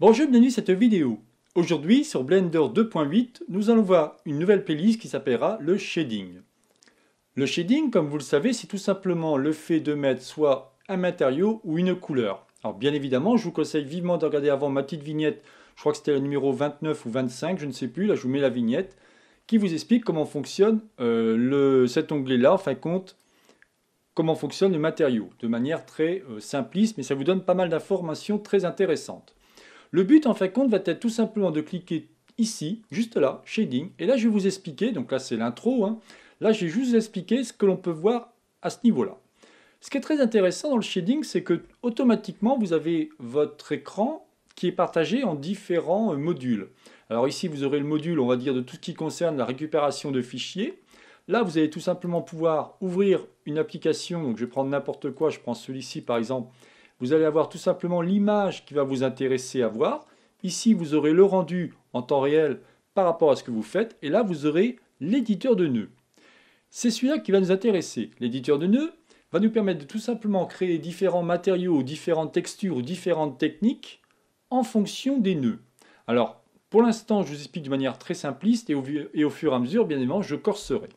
Bonjour, bienvenue dans cette vidéo. Aujourd'hui, sur Blender 2.8, nous allons voir une nouvelle playlist qui s'appellera le shading. Le shading, comme vous le savez, c'est tout simplement le fait de mettre soit un matériau ou une couleur. Alors bien évidemment, je vous conseille vivement de regarder avant ma petite vignette, je crois que c'était le numéro 29 ou 25, je ne sais plus, là je vous mets la vignette, qui vous explique comment fonctionne euh, le, cet onglet-là, en fin de compte, comment fonctionne le matériau, de manière très euh, simpliste, mais ça vous donne pas mal d'informations très intéressantes. Le but en fait compte va être tout simplement de cliquer ici, juste là, shading, et là je vais vous expliquer, donc là c'est l'intro, hein. là là vais juste expliquer ce que l'on peut voir à ce niveau-là. Ce qui est très intéressant dans le shading, c'est que automatiquement vous avez votre écran qui est partagé en différents euh, modules. Alors ici vous aurez le module, on va dire, de tout ce qui concerne la récupération de fichiers. Là, vous allez tout simplement pouvoir ouvrir une application. Donc, je vais prendre n'importe quoi. Je prends celui-ci, par exemple, vous allez avoir tout simplement l'image qui va vous intéresser à voir. Ici, vous aurez le rendu en temps réel par rapport à ce que vous faites. Et là, vous aurez l'éditeur de nœuds. C'est celui-là qui va nous intéresser. L'éditeur de nœuds va nous permettre de tout simplement créer différents matériaux, différentes textures ou différentes techniques en fonction des nœuds. Alors, pour l'instant, je vous explique de manière très simpliste et au, et au fur et à mesure, bien évidemment, je corserai.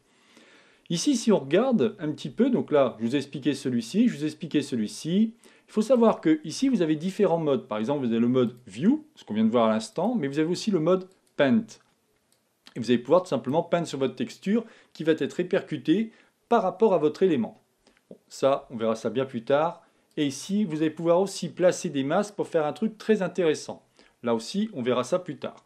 Ici, si on regarde un petit peu, donc là, je vous ai expliqué celui-ci, je vous ai expliqué celui-ci, il faut savoir que ici vous avez différents modes. Par exemple, vous avez le mode View, ce qu'on vient de voir à l'instant, mais vous avez aussi le mode Paint. Et vous allez pouvoir tout simplement peindre sur votre texture qui va être répercutée par rapport à votre élément. ça, on verra ça bien plus tard. Et ici, vous allez pouvoir aussi placer des masques pour faire un truc très intéressant. Là aussi, on verra ça plus tard.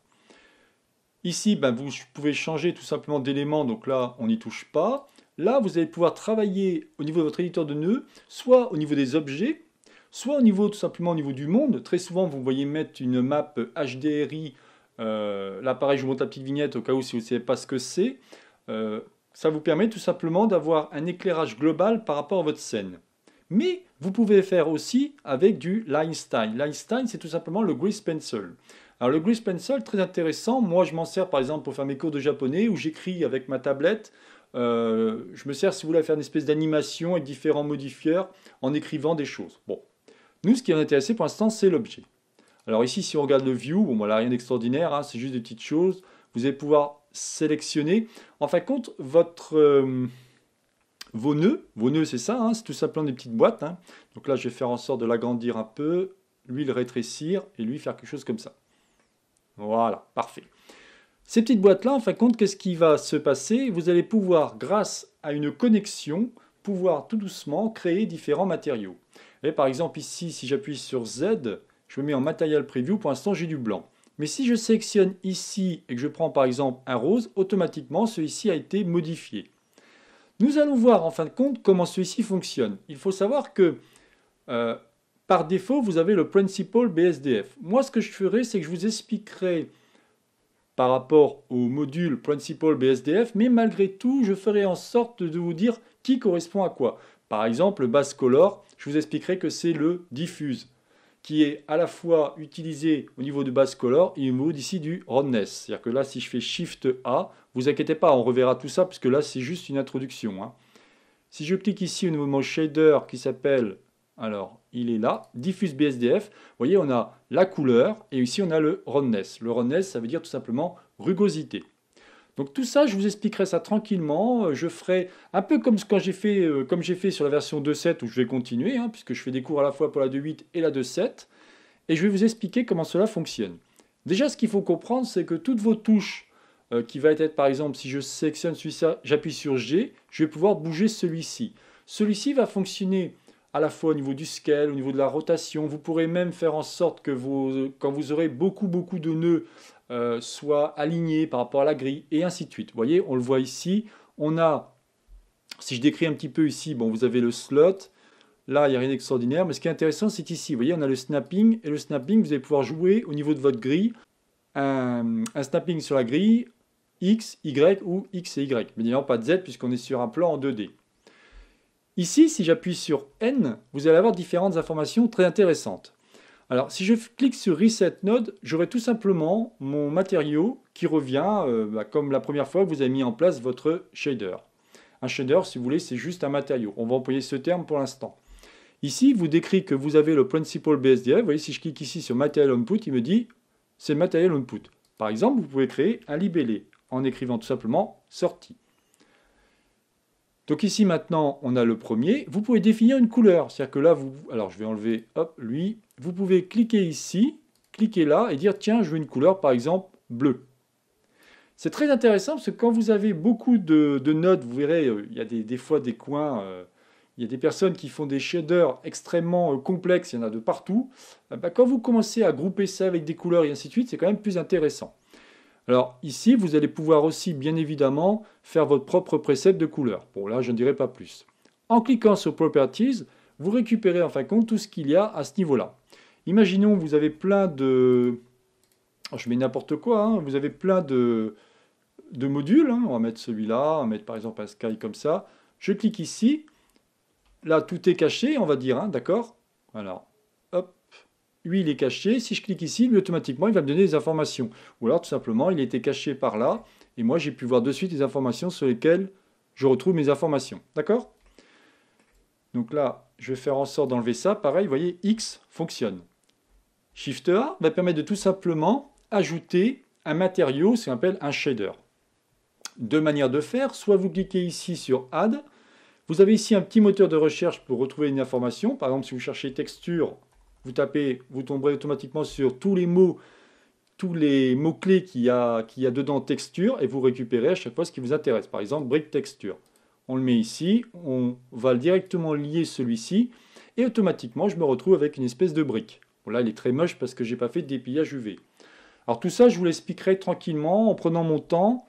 Ici, ben, vous pouvez changer tout simplement d'élément. donc là, on n'y touche pas. Là, vous allez pouvoir travailler au niveau de votre éditeur de nœuds, soit au niveau des objets, soit au niveau tout simplement au niveau du monde. Très souvent, vous voyez mettre une map HDRI. Euh, l'appareil, je vous montre la petite vignette au cas où si vous ne savez pas ce que c'est. Euh, ça vous permet tout simplement d'avoir un éclairage global par rapport à votre scène. Mais vous pouvez faire aussi avec du Leinstein. Leinstein, c'est tout simplement le grease pencil. Alors le grease pencil, très intéressant. Moi, je m'en sers par exemple pour faire mes cours de japonais où j'écris avec ma tablette. Euh, je me sers si vous voulez faire une espèce d'animation avec différents modifieurs en écrivant des choses. Bon, nous, ce qui est intéressé pour l'instant, c'est l'objet. Alors ici, si on regarde le view, bon, voilà, rien d'extraordinaire, hein, c'est juste des petites choses. Vous allez pouvoir sélectionner. En fin de compte, votre, euh, vos nœuds, vos nœuds, c'est ça, hein, c'est tout simplement des petites boîtes. Hein. Donc là, je vais faire en sorte de l'agrandir un peu, lui le rétrécir et lui faire quelque chose comme ça. Voilà, parfait. Ces petites boîtes-là, en fin de compte, qu'est-ce qui va se passer Vous allez pouvoir, grâce à une connexion, pouvoir tout doucement créer différents matériaux. Et par exemple ici, si j'appuie sur Z, je me mets en Material Preview, pour l'instant j'ai du blanc. Mais si je sélectionne ici et que je prends par exemple un rose, automatiquement celui-ci a été modifié. Nous allons voir en fin de compte comment celui-ci fonctionne. Il faut savoir que euh, par défaut, vous avez le Principal BSDF. Moi, ce que je ferai, c'est que je vous expliquerai par rapport au module Principal BSDF, mais malgré tout, je ferai en sorte de vous dire qui correspond à quoi. Par exemple, le basse color, je vous expliquerai que c'est le diffuse, qui est à la fois utilisé au niveau de Base color et au niveau d'ici du roughness. C'est-à-dire que là, si je fais Shift A, vous inquiétez pas, on reverra tout ça, puisque là, c'est juste une introduction. Hein. Si je clique ici au niveau shader qui s'appelle, alors il est là, diffuse BSDF, vous voyez on a la couleur et ici on a le roughness. Le roughness, ça veut dire tout simplement rugosité. Donc tout ça, je vous expliquerai ça tranquillement. Euh, je ferai un peu comme quand j'ai fait, euh, comme j'ai fait sur la version 2.7 où je vais continuer, hein, puisque je fais des cours à la fois pour la 2.8 et la 2.7, et je vais vous expliquer comment cela fonctionne. Déjà, ce qu'il faut comprendre, c'est que toutes vos touches, euh, qui va être par exemple, si je sélectionne celui ci j'appuie sur G, je vais pouvoir bouger celui-ci. Celui-ci va fonctionner à la fois au niveau du scale, au niveau de la rotation. Vous pourrez même faire en sorte que quand vous aurez beaucoup, beaucoup de nœuds euh, soit aligné par rapport à la grille, et ainsi de suite. Vous voyez, on le voit ici. On a, si je décris un petit peu ici, bon, vous avez le slot. Là, il n'y a rien d'extraordinaire, mais ce qui est intéressant, c'est ici. Vous voyez, on a le snapping, et le snapping, vous allez pouvoir jouer au niveau de votre grille, un, snapping sur la grille, X, Y ou X et Y. Mais évidemment, pas de Z, puisqu'on est sur un plan en 2D. Ici, si j'appuie sur N, vous allez avoir différentes informations très intéressantes. Alors, si je clique sur Reset Node, j'aurai tout simplement mon matériau qui revient, euh, bah, comme la première fois que vous avez mis en place votre shader. Un shader, si vous voulez, c'est juste un matériau. On va employer ce terme pour l'instant. Ici, vous décrit que vous avez le principal BSDF. Vous voyez, si je clique ici sur Material Input, il me dit c'est Material Input. Par exemple, vous pouvez créer un libellé en écrivant tout simplement sortie. Donc ici maintenant, on a le premier. Vous pouvez définir une couleur. C'est-à-dire que là, vous, alors je vais enlever hop, lui. Vous pouvez cliquer ici, cliquer là et dire tiens, je veux une couleur par exemple bleue. C'est très intéressant parce que quand vous avez beaucoup de, notes, vous verrez, euh, il y a des, fois des coins, euh, il y a des personnes qui font des shaders extrêmement euh, complexes, il y en a de partout. Ah bah, quand vous commencez à grouper ça avec des couleurs et ainsi de suite, c'est quand même plus intéressant. Alors ici, vous allez pouvoir aussi, bien évidemment, faire votre propre précepte de couleur. Bon, là, je ne dirai pas plus. En cliquant sur Properties, vous récupérez en fin de compte tout ce qu'il y a à ce niveau-là. Imaginons vous avez plein de... Oh, je mets n'importe quoi, hein, vous avez plein de, de modules. Hein. On va mettre celui-là, on va mettre par exemple un sky comme ça. Je clique ici. Là, tout est caché, on va dire, hein, d'accord Alors, hop, lui il est caché, si je clique ici, lui automatiquement il va me donner des informations. Ou alors tout simplement il était caché par là, et moi j'ai pu voir de suite les informations sur lesquelles je retrouve mes informations. D'accord Donc là, je vais faire en sorte d'enlever ça. Pareil, vous voyez, X fonctionne. Shifter va permettre de tout simplement ajouter un matériau, ce qu'on appelle un shader. Deux manières de faire, soit vous cliquez ici sur Add, vous avez ici un petit moteur de recherche pour retrouver une information, par exemple si vous cherchez texture, vous tapez, vous tomberez automatiquement sur tous les mots, tous les mots-clés qu'il y, a, a dedans texture, et vous récupérez à chaque fois ce qui vous intéresse. Par exemple, brique texture. On le met ici, on va directement lier celui-ci, et automatiquement, je me retrouve avec une espèce de brique. là, il est très moche parce que j'ai pas fait de dépillage UV. Alors tout ça, je vous l'expliquerai tranquillement, en prenant mon temps,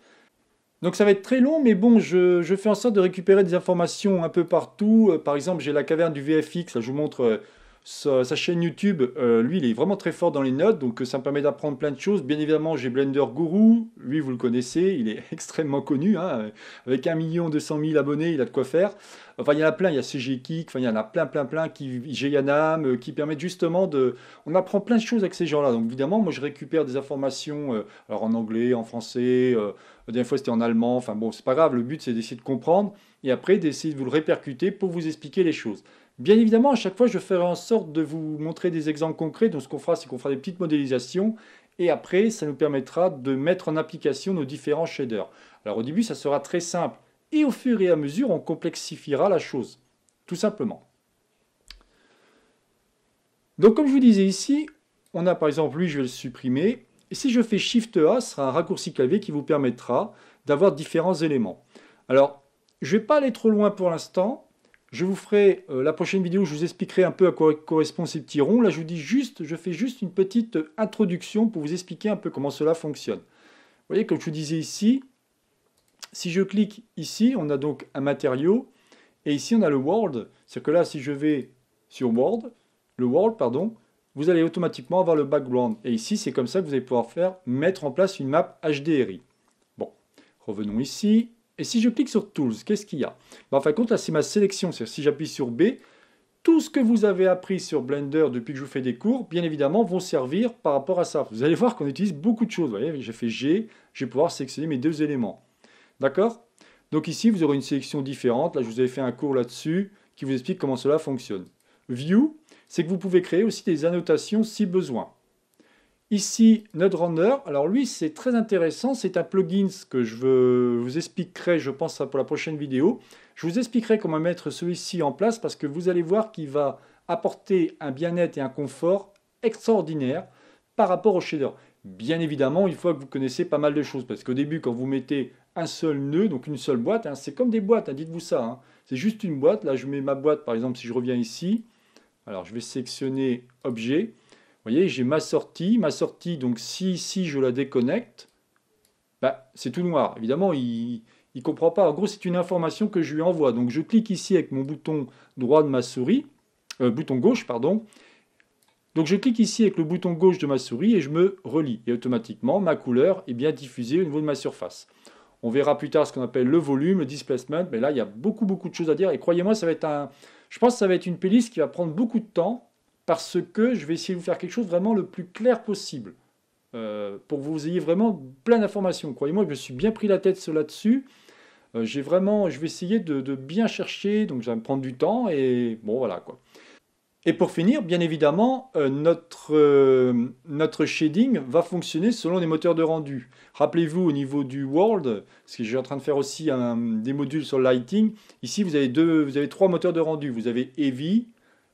donc ça va être très long, mais bon, je, fais en sorte de récupérer des informations un peu partout. Euh, par exemple, j'ai la caverne du VFX, là je vous montre euh, sa, chaîne YouTube, euh, lui, il est vraiment très fort dans les notes, donc euh, ça me permet d'apprendre plein de choses. Bien évidemment, j'ai Blender Guru, lui, vous le connaissez, il est extrêmement connu, hein, avec 1 200 000 abonnés, il a de quoi faire. Enfin, il y en a plein, il y a CG enfin, il y en a plein, plein, plein, qui, Yanam, euh, qui permettent justement de... On apprend plein de choses avec ces gens-là, donc évidemment, moi, je récupère des informations, alors en anglais, en français... des la dernière fois, c'était en allemand. Enfin bon, c'est pas grave. Le but, c'est d'essayer de comprendre et après d'essayer de vous le répercuter pour vous expliquer les choses. Bien évidemment, à chaque fois, je ferai en sorte de vous montrer des exemples concrets. Donc, ce qu'on fera, c'est qu'on fera des petites modélisations. Et après, ça nous permettra de mettre en application nos différents shaders. Alors, au début, ça sera très simple. Et au fur et à mesure, on complexifiera la chose, tout simplement. Donc, comme je vous disais ici, on a par exemple, lui, je vais le supprimer. Et si je fais Shift A, ce sera un raccourci clavier qui vous permettra d'avoir différents éléments. Alors, je ne vais pas aller trop loin pour l'instant. Je vous ferai euh, la prochaine vidéo, je vous expliquerai un peu à quoi correspondent ces petits ronds. Là, je vous dis juste, je fais juste une petite euh, introduction pour vous expliquer un peu comment cela fonctionne. Vous voyez, comme je vous disais ici, si je clique ici, on a donc un matériau, et ici on a le World. C'est-à-dire que là, si je vais sur World, le World, pardon, vous allez automatiquement avoir le background. Et ici, c'est comme ça que vous allez pouvoir faire mettre en place une map HDRI. Bon, revenons ici. Et si je clique sur Tools, qu'est-ce qu'il y a bah, En fin de compte, là, c'est ma sélection. cest si j'appuie sur B, tout ce que vous avez appris sur Blender depuis que je vous fais des cours, bien évidemment, vont servir par rapport à ça. Vous allez voir qu'on utilise beaucoup de choses. Vous voyez, j'ai fait G, je vais pouvoir sélectionner mes deux éléments. D'accord Donc ici, vous aurez une sélection différente. Là, je vous avais fait un cours là-dessus qui vous explique comment cela fonctionne. View, c'est que vous pouvez créer aussi des annotations si besoin. Ici, Runner. alors lui, c'est très intéressant, c'est un plugin que je vous expliquerai, je pense, pour la prochaine vidéo. Je vous expliquerai comment mettre celui-ci en place parce que vous allez voir qu'il va apporter un bien-être et un confort extraordinaire par rapport au shader. Bien évidemment, il faut que vous connaissez pas mal de choses, parce qu'au début, quand vous mettez un seul nœud, donc une seule boîte, hein, c'est comme des boîtes, hein, dites-vous ça, hein. c'est juste une boîte. Là, je mets ma boîte, par exemple, si je reviens ici, alors je vais sélectionner Objet, vous voyez, j'ai ma sortie. Ma sortie, donc si, si je la déconnecte, bah, c'est tout noir. Évidemment, il ne comprend pas. En gros, c'est une information que je lui envoie. Donc, je clique ici avec mon bouton droit de ma souris, euh, bouton gauche, pardon. Donc, je clique ici avec le bouton gauche de ma souris et je me relie. Et automatiquement, ma couleur est bien diffusée au niveau de ma surface. On verra plus tard ce qu'on appelle le volume, le displacement. Mais là, il y a beaucoup, beaucoup de choses à dire. Et croyez-moi, ça va être Je pense que ça va être une pelisse qui va prendre beaucoup de temps parce que je vais essayer de vous faire quelque chose vraiment le plus clair possible, euh, pour que vous ayez vraiment plein d'informations. Croyez-moi, je me suis bien pris la tête là-dessus. Euh, j'ai vraiment, je vais essayer de, bien chercher, donc je vais me prendre du temps, et bon voilà quoi. Et pour finir, bien évidemment, euh, notre, notre, shading va fonctionner selon les moteurs de rendu. Rappelez-vous au niveau du World, parce que suis en train de faire aussi des modules sur le Lighting, ici vous avez, deux, vous avez trois moteurs de rendu. Vous avez Heavy,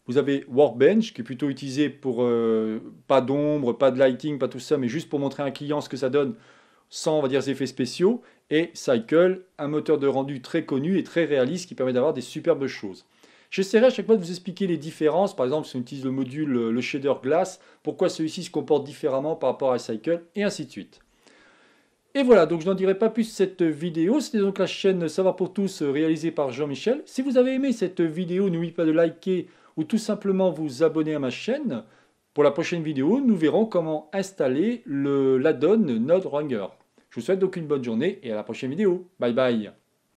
vous avez Workbench, qui est plutôt utilisé pour euh, pas d'ombre, pas de lighting, pas tout ça, mais juste pour montrer à un client ce que ça donne sans, on va dire, effets spéciaux. Et Cycle, un moteur de rendu très connu et très réaliste qui permet d'avoir des superbes choses. J'essaierai à chaque fois de vous expliquer les différences. Par exemple, si on utilise le module, euh, le shader Glass, pourquoi celui-ci se comporte différemment par rapport à Cycle, et ainsi de suite. Et voilà, donc je n'en dirai pas plus cette vidéo. C'était donc la chaîne Savoir pour tous euh, réalisée par Jean-Michel. Si vous avez aimé cette vidéo, n'oubliez pas de liker, ou tout simplement vous abonner à ma chaîne. Pour la prochaine vidéo, nous verrons comment installer le l'addon Node Runner. Je vous souhaite donc une bonne journée et à la prochaine vidéo. Bye bye